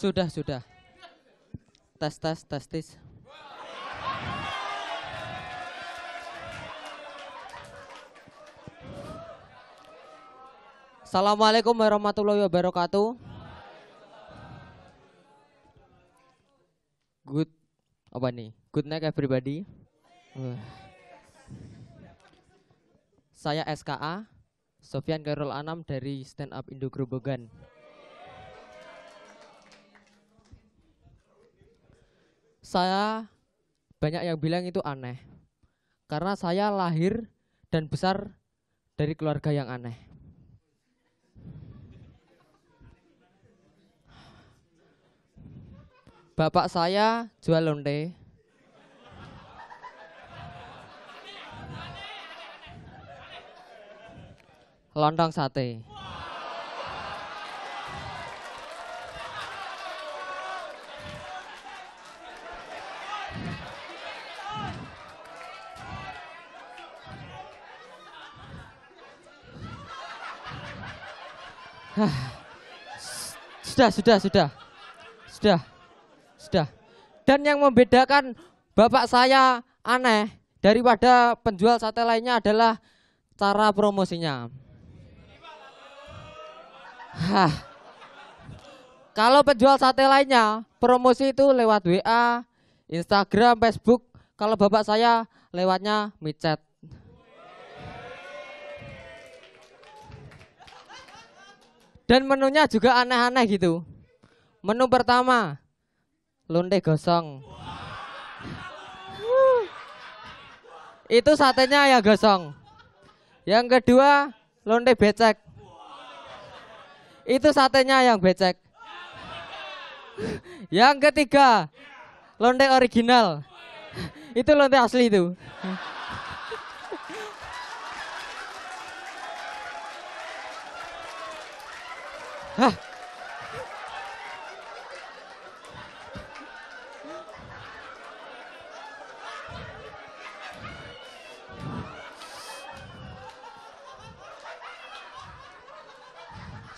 Sudah, sudah. Tes, tes, tes, tes. Assalamualaikum warahmatullahi wabarakatuh. Good apa nih? Good night everybody. Saya SKA Sofian Karol Anam dari Stand Up Indo Grobogan. saya banyak yang bilang itu aneh. Karena saya lahir dan besar dari keluarga yang aneh. Bapak saya jual lonte. Lontong sate. sudah, sudah, sudah. Sudah. Sudah. Dan yang membedakan bapak saya aneh daripada penjual sate lainnya adalah cara promosinya. Hah. Kalau penjual sate lainnya, promosi itu lewat WA, Instagram, Facebook. Kalau bapak saya lewatnya micet. Dan menunya juga aneh-aneh gitu. Menu pertama, londe gosong. Itu satenya ya gosong. Yang kedua, lonte becek. Itu satenya yang becek. Yang ketiga, lonte original. Itu lonte asli itu.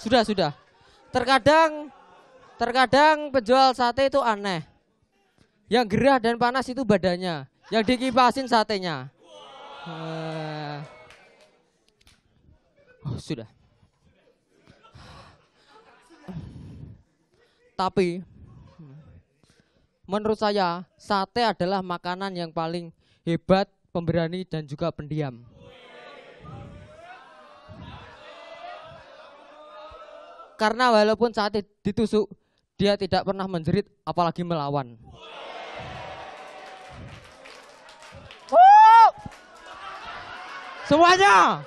Sudah, sudah. Terkadang terkadang penjual sate itu aneh. Yang gerah dan panas itu badannya, yang dikipasin satenya. Uh, oh, sudah. Tapi menurut saya sate adalah makanan yang paling hebat, pemberani dan juga pendiam. Karena walaupun sate ditusuk, dia tidak pernah menjerit apalagi melawan. Semuanya.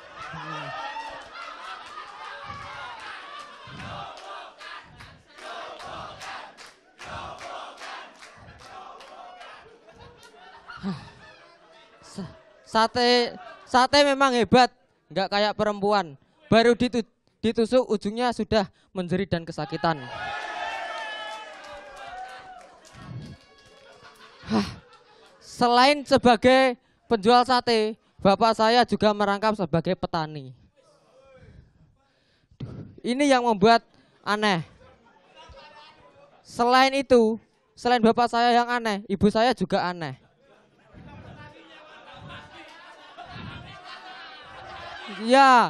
Ah, sate sate memang hebat, nggak kayak perempuan. Baru ditusuk ujungnya sudah menjerit dan kesakitan. Selain sebagai penjual sate, bapak saya juga merangkap sebagai petani. Ini yang membuat aneh. Selain itu, selain bapak saya yang aneh, ibu saya juga aneh. Ya,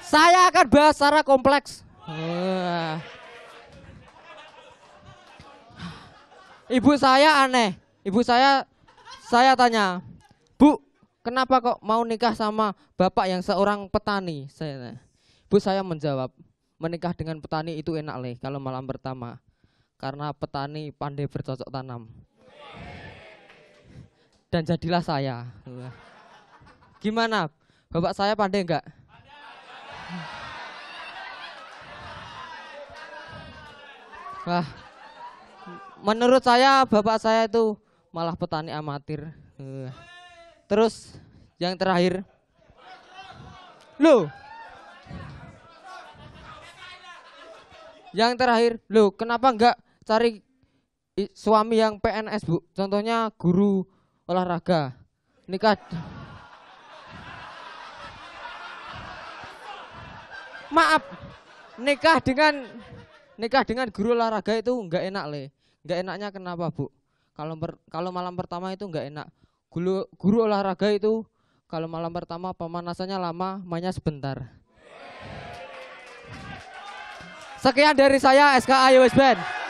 saya akan bahas secara kompleks. Ibu saya aneh. Ibu saya, saya tanya, Bu, kenapa kok mau nikah sama bapak yang seorang petani? Saya, Bu saya menjawab, menikah dengan petani itu enak leh kalau malam pertama. Karena petani pandai bercocok tanam. Dan jadilah saya. Gimana? Bapak saya pandai enggak? Wah, menurut saya bapak saya itu malah petani amatir. Eh, terus yang terakhir, lu? yang terakhir, lu kenapa enggak cari suami yang PNS bu? Contohnya guru olahraga, nikah. maaf nikah dengan nikah dengan guru olahraga itu nggak enak le nggak enaknya kenapa bu kalau per, kalau malam pertama itu nggak enak guru guru olahraga itu kalau malam pertama pemanasannya lama mainnya sebentar sekian dari saya SKA Yowes Band